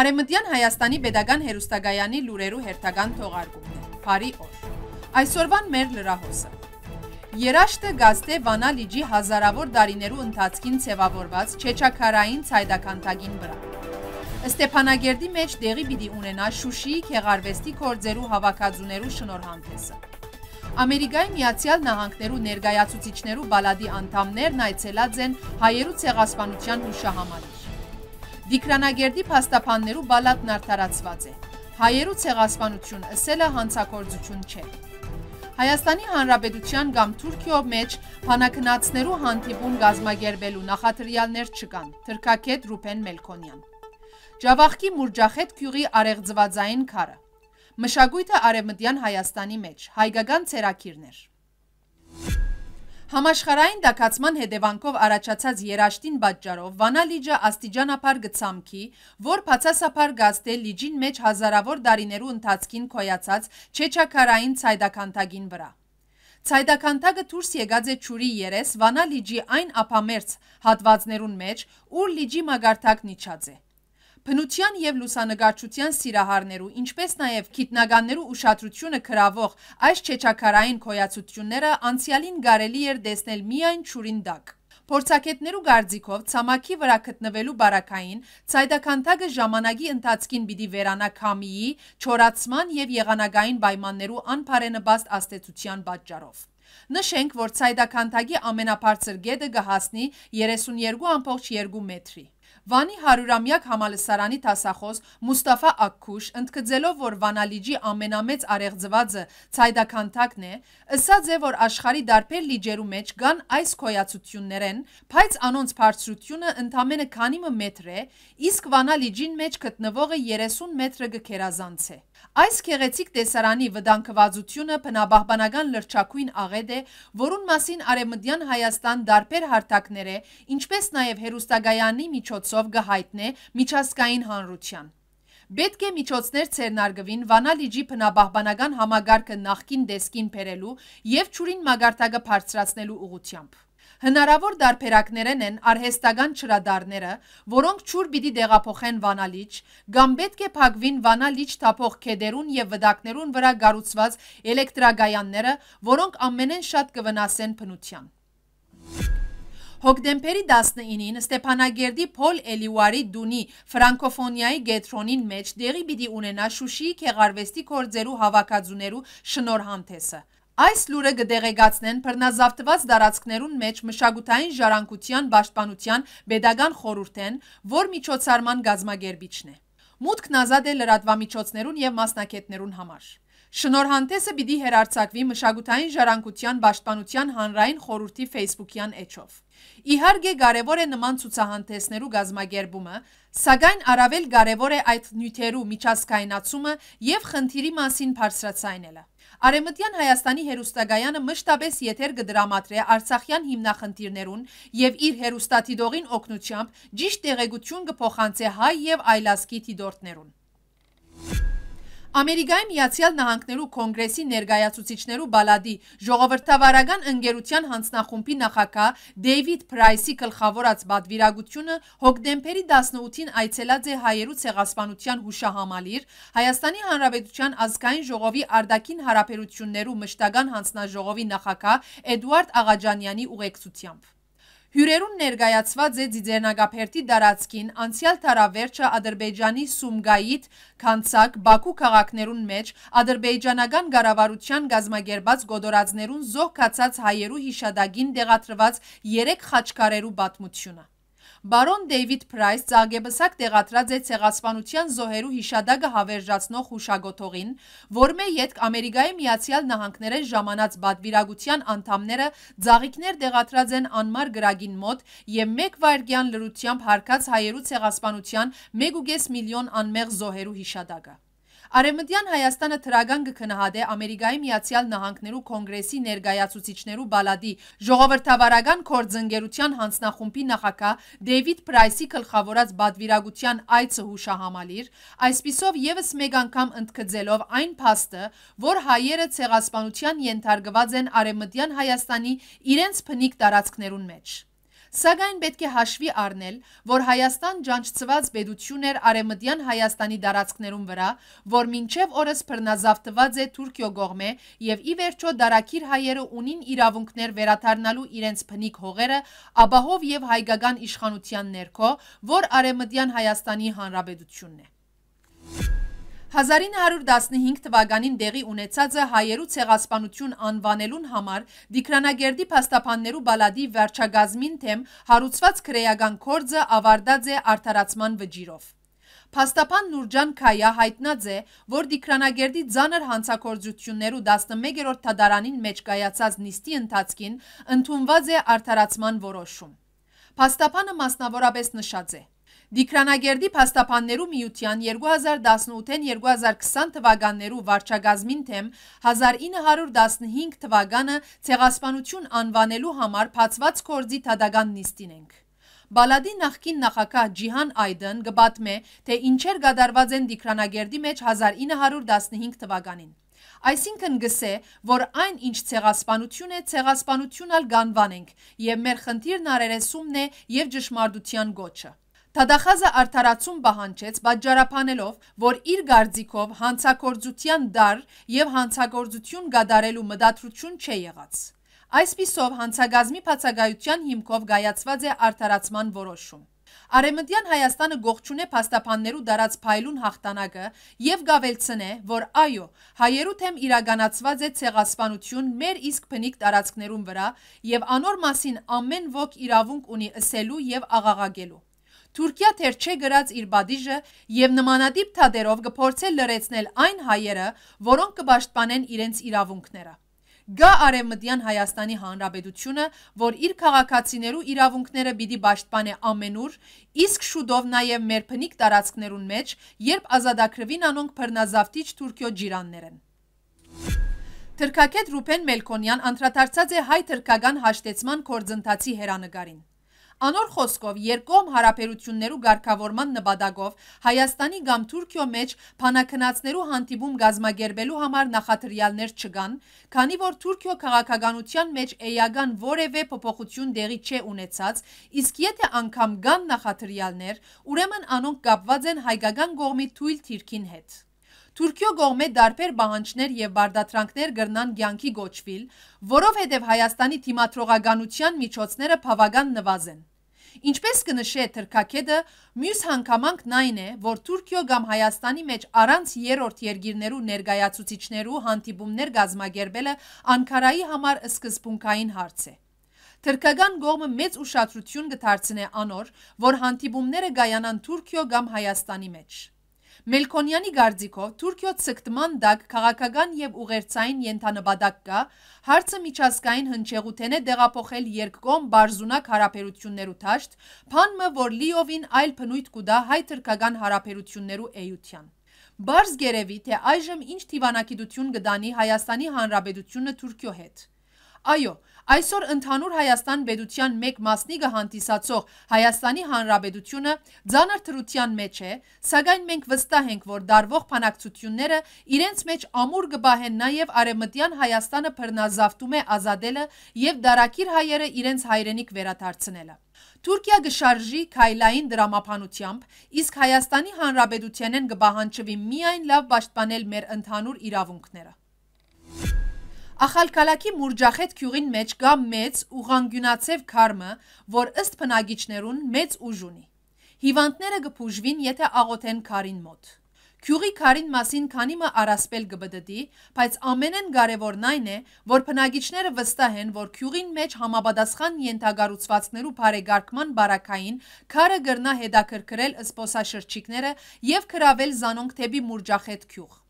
Արեմտյան Հայաստանի Պետական Հերուստագայանի լուրերու հերթական թողարկումն է։ Բարի օր։ Այսօրվան մեր լրահոսը։ Երաշտը գազտե վանալիջի հազարավոր դարիներու ընթացքին ծևավորված չեչակարային ծայդականթագին վրա։ Ստեպանագերդի մեջ դեղի բիդի ունենա շուշիի կեղարվեստի կործերու հավակածուներու շնորհանտեսը։ Ամերիկայի միացյալ նահանքներու ներգայացուցիչներու բալադի անդամներն այցելած են հայերու ցեղասպանության հուշահամալիր։ Վիկրանագերդի փաստաբաններու բալատն արդարացված է։ Հայերու ցեղասպանություն ըսելը հանցակործություն չէ։ Հայաստանի Հանրապետության կամ Թուրքիո մեջ փանակնացներու հանդիպում գազմագերբելու նախատրյալներ չկան։ Թրքակետ Ռուբեն Մելքոնյան։ Ջավախքի Մուրջախետ գյուղի արեղձվածային քարը։ Մշակույթը արևմտյան Հայաստանի մեջ հայկական ցերակիրներ։ Համաշխարային դակացման հետևանքով առաջացած երաշտին պատճառով Վանա լիճը աստիճանապար գցամքի, որ բացասապար գազտե լիճին մեջ հազարավոր դարիներու ընթացքին կոյացած չեչակարային ցայդականտագին վրա։ Ցայդականտագը դուրս եկած է ճուրի երես Վանա լիճի այն ապամերձ հատվածներուն մեջ, ուր լիճի մագարտակն իջած է։ Բնության եւ լուսանկարչության սիրահարներու, ինչպես նաեւ գիտնականներու ուշադրությունը գրավող այս չեչակարային գոյացությունները անցյալին կարելի էր տեսնել միայն ճուրինդակ։ Փորձակետներու գարձիկով ցամաքի վրա գտնվելու բարակային ցայդականտակը ժամանակի ընթացքին պիտի վերանա քամիի, չորացման եւ եղանակային պայմաններու անփարենպաստ աստեցության պատճառով։ Նշենք, որ ցայդականտակի ամենաբարձր գետը կհասնի 32.2 մետրի։ Վանի հարյուրամյակ համալսարանի տասախոս Մուստաֆա Ակքուշ, ընդգծելով, որ Վանալիջի ամենամեծ արեղձվածը ցայդականթակն է, ըսած է, որ աշխարի դարբեր լիջերու մեջ կան այս քոյացություններեն, բայց անոնց բարձրությունը ընդամենը քանիմը մետր է, իսկ Վանալիջին մեջ գտնվողը 30 մետրը գքերազանց է։ Այս կեղեցիկ տեսարանի վտանգվածությունը բնաբահբանական լրջակույն աղետ է, որուն մասին Արևմտյան Հայաստան դարբեր հարթակներ է, ինչպես նաև հերուստագայանի միջոցով գհայտնե միջազգային հանրության։ Պետք է միջոցներ ցերնարգվին Վանալիջի բնաբահբանական համագարկը նախքին դեսկին բերելու եւ ճուրին մագարտակը բարձրացնելու ուղությամբ։ Հնարավոր դարբերակներեն են արհեստական ճրադարները, որոնք ճուր պիտի դեղափոխեն վանալիչ, կամ պետք է փակվին վանալիչ թափող կեդերուն եւ վտակներուն վրա գառուցված էլեկտրագայանները, որոնք ամենեն շատ կվնասեն բնության։ Հոկտեմբերի 19-ին Ստեփանագերդի Փոլ Էլիուարի դունի ֆրանկոֆոնիայի գետրոնին մեջ դեղի պիտի ունենա Շուշիի քեղարվեստի կորձերու հավաքածուներու շնորհանդեսը։ Այս լուրը գդեղեգացնեն բռնազավթված դարածքներուն մեջ մշակութային ժառանգության պաշտպանության pedagogan խորհուրդեն, որ միջոցառման գազմագերբիչն է։ Մուտքն ազատ է լրատվամիջոցներուն եւ մասնակիցներուն համար։ Շնորհանդեսը պիտի հերարցակվի մշակութային ժառանգության պաշտպանության հանրային խորհրդի Facebook-յան էջով։ Իհարկե կարևոր է նման ցուցահանդեսներու գազմագերբումը, սակայն առավել կարևոր է այդ նյութերու միջազգայնացումը եւ խնդիրի մասին բարձրացնելը։ Արեմտյան Հայաստանի հերուստագայանը մշտապես եթեր գդրամատրե Արցախյան հիմնախնդիրներուն եւ իր հերուստատիդողին օգնությամբ ճիշտ տեղեկություն կփոխանցե հայ եւ այլազգի դիտորդներուն։ Ամերիկայի Միացյալ Նահանգներու կոնգրեսի ներկայացուցիչներու բալադի ժողովրդավարական ընկերության հանձնախումբի նախակահ Դեյվիդ Փրայսի գլխավորած բադվիրագությունը հոկտեմբերի 18-ին այցելած է հայերու ցեղասպանության հուշահամալիր Հայաստանի Հանրապետության ազգային ժողովի արդակին հարաբերություններու մշտական հանձնաժողովի նախակահ Էդուարդ Աղաջանյանի ուղեկցությամբ։ Հյուրերուն ներգայացված է ձիձերնագապերտի դարացքին անցյալ տարավերջը ադրբեջանի Սումգայիտ, Քանցակ, Բաքու քաղաքներուն մեջ ադրբեջանական գարավարության գազմագերբած գոդորածներուն զոհ կացած հայերու հիշադագին դեղատրված երեք խաչքարերու պատմությունը։ Բարոն Դեյվիդ Փրայս ծագեբսակ տեղադրած է ցեղասպանության զոհերու հիշադակը հավերժացնող հուշագոթողին, որմե յետք Ամերիկայի Միացյալ Նահանգներեն ժամանած բադվիրագության անդամները ծաղիկներ տեղադրած են անմար գրագին մոտ եւ 1 վայրկյան լրությամբ հարկած հայերու ցեղասպանության 1.5 միլիոն անմեղ զոհերու հիշադակը։ Արևմտյան Հայաստանը թրագան կքնահատե Ամերիկայի Միացյալ Նահանգներու կոնգրեսի ներկայացուցիչներու բալադի ժողովրդավարական կորձընկերության հանձնախումբի նախակահ Դեյվիդ Պրայսի գլխավորած բադվիրագության այցը հուշահամալիր, այսպիսով եւս մեկ անգամ ընդգծելով այն փաստը, որ հայերը ցեղասպանության ենթարկված են Արևմտյան Հայաստանի իրենց փնիկ տարածքներուն մեջ։ Սակայն պետք է հաշվի առնել, որ Հայաստան ջանչցված պետություն էր Արեմտյան Հայաստանի դարածքներում վրա, որ մինչև օրս բռնազավթված է Թուրքիո կողմէ եւ ի վերջո դարակիր հայերը ունին իրավունքներ վերաթարնալու իրենց բնիկ հողերը ապահով եւ հայկական իշխանության ներքո, որ Արեմտյան Հայաստանի Հանրապետությունն է։ 1915 թվականին դեղի ունեցածը հայերու ցեղասպանություն անվանելուն համար Դիկրանագերդի փաստաբաններու բալադի վերջագազմին թեմ հարուցված քրեական կորձը ավարտած է արդարացման վճիրով։ Փաստաբան Նուրջան Քայա հայտնած է, որ Դիկրանագերդի ցաներ հանցակործություններու 11-րդ թադարանին մեջ կայացած նիստի ընթացքին ընդունված է արդարացման որոշում։ Փաստաբանը մասնավորապես նշած է. Դիկրանագերդի փաստաբաններու միության 2018-ին 2020 թվականներու վարչագազմին թեմ 1915 թվականը ցեղասպանություն անվանելու համար փածված կորձի թադական նիստին ենք։ Բալադի նախկին նախակահ Ջիհան Այդն գբատմե, թե ինչեր գադարված են Դիկրանագերդի մեջ 1915 թվականին։ Այսինքն գսե, որ այն ինչ ցեղասպանություն է, ցեղասպանությունալ գանվանենք, եւ մեր խնդիրն արերեսումն է եւ ճշմարտության գոչը։ Թադախազը արդարացում պահանջեց, բայց ճարապանելով, որ իր գարձիքով հանցագործության դար և հանցագործություն գադարելու մդատրություն չէ եղաց։ Այսպիսով հանցագազմի պացագայության հիմքով գայացված է արդարացման որոշում։ Արեմնդյան Հայաստանը գողջուն է պաստապաններու դարած պայլուն հաղթանակը և գավելցն է, որ այո, հայերու թեմ իրագանացված է ծեղասպանություն մեր իսկ պնիկ տարածքներում վրա և անոր մասին ամեն ոգ իրավունք ունի ասելու և աղաղագելու։ Թուրքիա թեր չէ գրած իր բադիժը եւ նմանատիպ թադերով կփորձել լրացնել այն հայերը, որոնք կբաշտպանեն իրենց իրավունքները։ Գա արևմտյան Հայաստանի Հանրապետությունը, որ իր քաղաքացիներու իրավունքները պիտի պաշտպանե ամենուր, իսկ շուտով նաև մեր փնիկ տարածքներուն մեջ, երբ ազատագրվին անոնք բռնազավթիչ Թուրքիո ջիրաններն են։ Թրկակետ Ռուբեն Մելքոնյան անդրադարձած է հայ թրկական հաշտեցման կորձընթացի հերանեկարին։ Անոր խոսքով երկողմ հարաբերություններու ղեկավարման նպատակով Հայաստանի կամ Թուրքիո մեջ փանակնացներու հանդիպում գազմագերբելու համար նախատրյալներ չկան, քանի որ Թուրքիո քաղաքականության մեջ էական որևէ փոփոխություն տեղի չի ունեցած, իսկ եթե անգամ կան նախատրյալներ, ուրեմն անոնք կապված են հայկական կողմի թույլ թիրքին հետ։ Թուրքիո կողմե դարբեր բանջներ եւ բարդատրանքներ գրնան ցանկի գոչվիլ, որով հետեւ Հայաստանի թիմատրողականության միջոցները բավական նվազեն։ Ինչպես կնշե Թրքակեդը, մյուս հանգամանքն այն է, որ Թուրքիո կամ Հայաստանի մեջ առանց երրորդ երկիրներու ներկայացուցիչներու հանդիպումներ գազմագերբելը Անկարայի համար սկզբունքային հարց է։ Թրկական գողմը մեծ ուշադրություն կդարձնե անոր, որ հանդիպումները գայանան Թուրքիո կամ Հայաստանի մեջ։ Մելքոնյանի գարձիքով Թուրքիոց ցկտման դակ քաղաքական եւ ուղերձային ենթանպատակ կա հարցը միջազգային հնչեղութեն է դեղափոխել երկկողմ բարձունակ հարաբերություններու դաշտ, փանմը որ լիովին այլ բնույթ կուտա հայ թրքական հարաբերություններու էության։ Բարձ գերևի, թե այժմ ինչ թիվանագիտություն կդանի Հայաստանի Հանրապետությունը Թուրքիո հետ։ Այո, Այսօր ընդհանուր Հայաստան Բեդության մեկ մասնիկը հանդիսացող Հայաստանի Հանրաբեդությունը ձանր թրության մեջ է, սակայն մենք վստահ ենք, որ դարվող փանակցությունները իրենց մեջ ամուր գբահեն նաև արևմտյան Հայաստանը բռնազավթում է ազատելը եւ դարակիր հայերը իրենց հայրենիք վերադարձնելը։ Թուրքիա գշարժի քայլային դրամապանությամբ, իսկ Հայաստանի Հանրապետությանեն գբահանչվի միայն լավ պաշտպանել մեր ընդհանուր իրավունքները։ Ախալկալակի Մուրջախետ գյուղին մեջ կա մեծ ուղանգյունացև քարմը, որ ըստ բնագիչներուն մեծ ուժ ունի։ Հիվանդները կփուժվին, եթե աղոթեն քարին մոտ։ Գյուղի քարին մասին քանի մը առասպել կբդդի, բայց ամենն կարևորն այն է, որ բնագիչները վստահ են, որ գյուղին մեջ համապատասխան ենթագառուցվածքներու բարեգարկման բարակային քարը գրնա հետաքրքրել սփոսաշրջիկները եւ քրավել զանոնք թեպի Մուրջախետ գյուղ։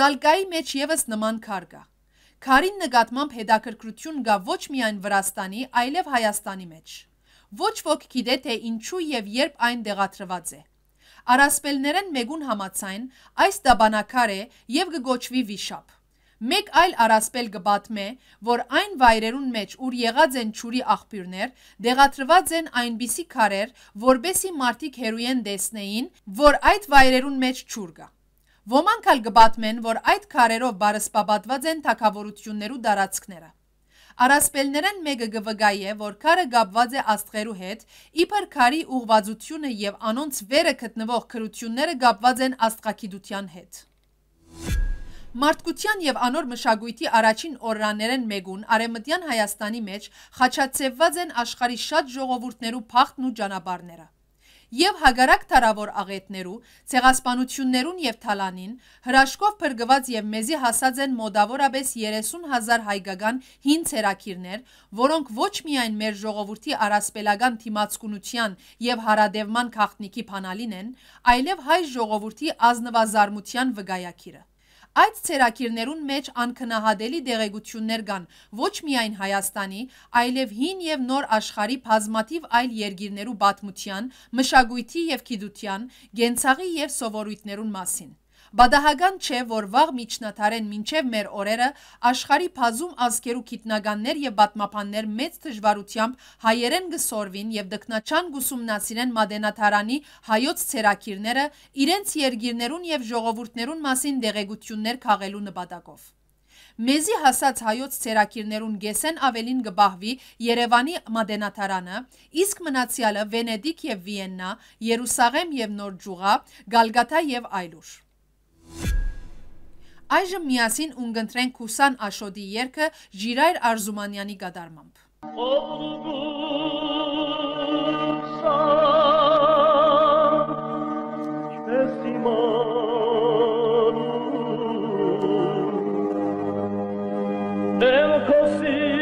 Ձալկայի մեջ եւս նման քար կա։ Քարին նկատմամբ հետաքրքրություն գա ոչ միայն Վրաստանի, այլև Հայաստանի մեջ։ Ոչ ոք գիտե թե ինչու եւ երբ այն դեղատրված է։ Արասպելներեն մեգուն համացայն այս դաբանակար է եւ գոչվի վիշապ։ Մեկ այլ արասպել գբատմե, որ այն վայրերուն մեջ, ուր եղած են ճուրի աղբյուրներ, դեղատրված են այնպիսի քարեր, որբեսի մարդիկ հերույեն դեսնեին, որ այդ վայրերուն մեջ ճուր գա։ Ոմանք ալ գբատմեն, որ այդ քարերով բարսպապատված են թակավորություններու դարացքները։ Արասպելներեն մեկը գվգայ է, որ քարը գաբված է աստղերու հետ, իբր քարի ուղվածությունը եւ անոնց վերը գտնվող քրությունները գաբված են աստղակիդության հետ։ Մարդկության եւ անոր մշակույթի առաջին օրրաներեն մեգուն արեմտյան Հայաստանի մեջ խաչացեված են աշխարի շատ ժողովուրդներու փախտն ու ճանապարհները եւ հագարակ թարավոր աղետներու, ցեղասպանություններուն եւ թալանին հրաշքով փրկված եւ մեզի հասած են մոդավորապես 30000 հայկական հին ցերակիրներ, որոնք ոչ միայն մեր ժողովրդի առասպելական թիմացկունության եւ հարադևման քաղտնիքի փանալին են, այլև հայ ժողովրդի ազնվազարմության վկայակիրը։ Այդ ցերակիրներուն մեջ անքնահատելի դեղեցություններ կան ոչ միայն Հայաստանի, այլև հին եւ նոր աշխարհի բազմաթիվ այլ երկիրներու պատմության, մշակույթի եւ գիտության, գենցաղի եւ սովորույթներուն մասին։ Բադահական չէ, որ վաղ միջնատարեն մինչև մեր օրերը աշխարի փազում ազգերու գիտնականներ եւ պատմապաններ մեծ դժվարությամբ հայերեն գսորվին եւ դկնաչան գուսումնացին մադենաթարանի հայոց ցերակիրները իրենց երկիրներուն եւ ժողովուրդներուն մասին դեղեցություններ քաղելու նպատակով։ Մեզի հասած հայոց ցերակիրներուն գեսեն ավելին գբահվի Երևանի մադենաթարանը, իսկ մնացյալը Վենեդիկ եւ Վիեննա, Երուսաղեմ եւ Նոր Ջուղա, Գալգաթա եւ այլուր։ Այժմ միասին ունգընտրենք Հուսան Աշոդի երգը Ժիրայր Արզումանյանի գադարմամբ։ Devo così